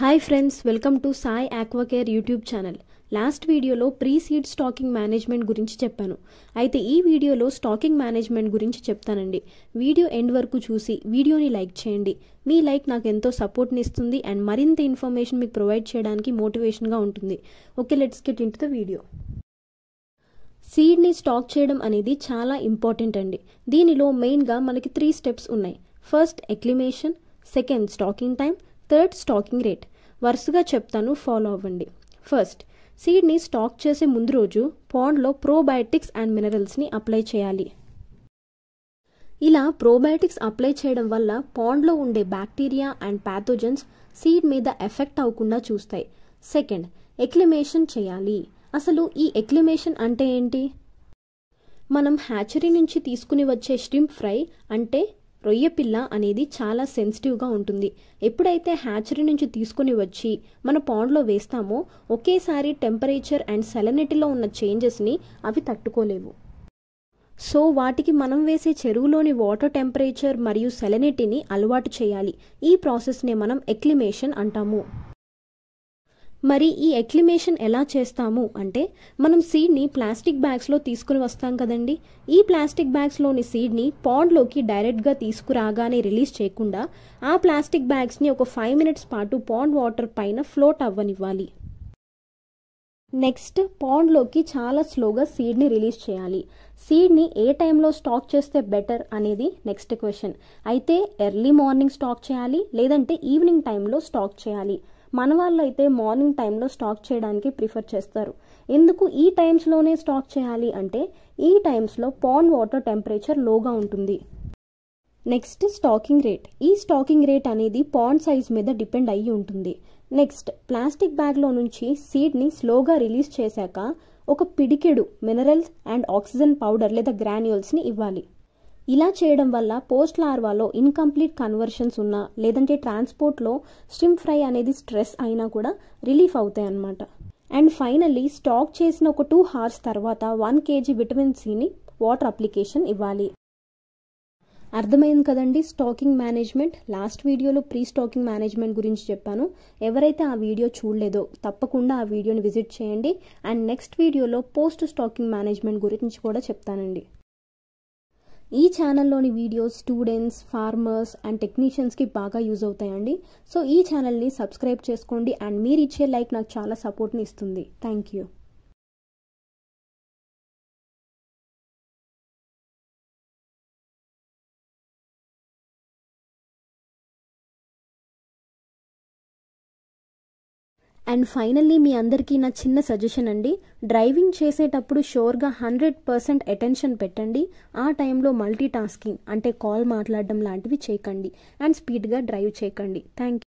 hi friends welcome to Sai Aquacare YouTube channel last వీడియోలో pre seed stocking management గురించి చెప్పాను అయితే ఈ వీడియోలో స్టాకింగ్ మేనేజ్మెంట్ గురించి చెప్తానండి వీడియో ఎండ్ వరకు చూసి వీడియోని లైక్ చేయండి మీ లైక్ నాకు ఎంతో సపోర్ట్ని ఇస్తుంది అండ్ మరింత ఇన్ఫర్మేషన్ మీకు ప్రొవైడ్ చేయడానికి మోటివేషన్గా ఉంటుంది okay let's get into the video సీడ్ని స్టాక్ చేయడం అనేది చాలా ఇంపార్టెంట్ అండి దీనిలో మెయిన్గా మనకి త్రీ స్టెప్స్ ఉన్నాయి first acclimation second stocking time third stocking rate వరుసగా చెప్తాను ఫాలో అవ్వండి ఫస్ట్ సీడ్ని స్టాక్ చేసే ముందు రోజు పాండ్లో ప్రోబయాటిక్స్ అండ్ మినరల్స్ని అప్లై చేయాలి ఇలా ప్రోబయాటిక్స్ అప్లై చేయడం వల్ల పాండ్లో ఉండే బ్యాక్టీరియా అండ్ ప్యాథోజన్స్ సీడ్ మీద ఎఫెక్ట్ అవ్వకుండా చూస్తాయి సెకండ్ ఎక్లిమేషన్ చేయాలి అసలు ఈ ఎక్లిమేషన్ అంటే ఏంటి మనం హ్యాచరీ నుంచి తీసుకుని వచ్చే స్ట్రిమ్ ఫ్రై అంటే రొయ్య పిల్ల అనేది చాలా సెన్సిటివ్గా ఉంటుంది ఎప్పుడైతే హ్యాచరీ నుంచి తీసుకుని వచ్చి మన పాండ్లో వేస్తామో ఒకేసారి టెంపరేచర్ అండ్ సెలనిటీలో ఉన్న చేంజెస్ని అవి తట్టుకోలేవు సో వాటికి మనం వేసే చెరువులోని వాటర్ టెంపరేచర్ మరియు సెలనిటీని అలవాటు చేయాలి ఈ ప్రాసెస్నే మనం ఎక్లిమేషన్ అంటాము మరి ఈ ఎక్లిమేషన్ ఎలా చేస్తాము అంటే మనం సీడ్ని ప్లాస్టిక్ బ్యాగ్స్లో తీసుకుని వస్తాం కదండి ఈ ప్లాస్టిక్ బ్యాగ్స్లోని సీడ్ని పాండ్లోకి డైరెక్ట్గా తీసుకురాగానే రిలీజ్ చేయకుండా ఆ ప్లాస్టిక్ బ్యాగ్స్ని ఒక ఫైవ్ మినిట్స్ పాటు పాండ్ వాటర్ పైన ఫ్లోట్ అవ్వనివ్వాలి నెక్స్ట్ పాండ్లోకి చాలా స్లోగా సీడ్ని రిలీజ్ చేయాలి సీడ్ని ఏ టైంలో స్టాక్ చేస్తే బెటర్ అనేది నెక్స్ట్ క్వశ్చన్ అయితే ఎర్లీ మార్నింగ్ స్టాక్ చేయాలి లేదంటే ఈవినింగ్ టైంలో స్టాక్ చేయాలి మన వాళ్ళు అయితే మార్నింగ్ టైంలో స్టాక్ చేయడానికి ప్రిఫర్ చేస్తారు ఎందుకు ఈ టైమ్స్లోనే స్టాక్ చేయాలి అంటే ఈ టైమ్స్లో పాన్ వాటర్ టెంపరేచర్ లోగా ఉంటుంది నెక్స్ట్ స్టాకింగ్ రేట్ ఈ స్టాకింగ్ రేట్ అనేది పాన్ సైజ్ మీద డిపెండ్ అయ్యి ఉంటుంది నెక్స్ట్ ప్లాస్టిక్ బ్యాగ్లో నుంచి సీడ్ని స్లోగా రిలీజ్ చేశాక ఒక పిడికెడు మినరల్స్ అండ్ ఆక్సిజన్ పౌడర్ లేదా గ్రాన్యూల్స్ని ఇవ్వాలి ఇలా చేయడం వల్ల పోస్ట్ లార్వాలో ఇన్కంప్లీట్ కన్వర్షన్స్ ఉన్నా లేదంటే ట్రాన్స్పోర్ట్లో స్టిమ్ ఫ్రై అనేది స్ట్రెస్ అయినా కూడా రిలీఫ్ అవుతాయి అన్నమాట అండ్ ఫైనల్లీ స్టాక్ చేసిన ఒక టూ హార్స్ తర్వాత వన్ కేజీ విటమిన్ సిని వాటర్ అప్లికేషన్ ఇవ్వాలి అర్థమైంది కదండి స్టాకింగ్ మేనేజ్మెంట్ లాస్ట్ వీడియోలో ప్రీ స్టాకింగ్ మేనేజ్మెంట్ గురించి చెప్పాను ఎవరైతే ఆ వీడియో చూడలేదో తప్పకుండా ఆ వీడియోని విజిట్ చేయండి అండ్ నెక్స్ట్ వీడియోలో పోస్ట్ స్టాకింగ్ మేనేజ్మెంట్ గురించి కూడా చెప్తానండి ఈ ఛానల్లోని వీడియోస్ స్టూడెంట్స్ ఫార్మర్స్ అండ్ టెక్నీషియన్స్కి బాగా యూజ్ అవుతాయండి సో ఈ ఛానల్ని సబ్స్క్రైబ్ చేసుకోండి అండ్ మీరు ఇచ్చే లైక్ నాకు చాలా సపోర్ట్ని ఇస్తుంది థ్యాంక్ యూ అండ్ ఫైనల్లీ మీ అందరికీ నా చిన్న సజెషన్ అండి డ్రైవింగ్ చేసేటప్పుడు షోర్గా హండ్రెడ్ పర్సెంట్ అటెన్షన్ పెట్టండి ఆ టైంలో మల్టీ టాస్కింగ్ అంటే కాల్ మాట్లాడడం లాంటివి చేయకండి అండ్ స్పీడ్గా డ్రైవ్ చేయకండి థ్యాంక్ యూ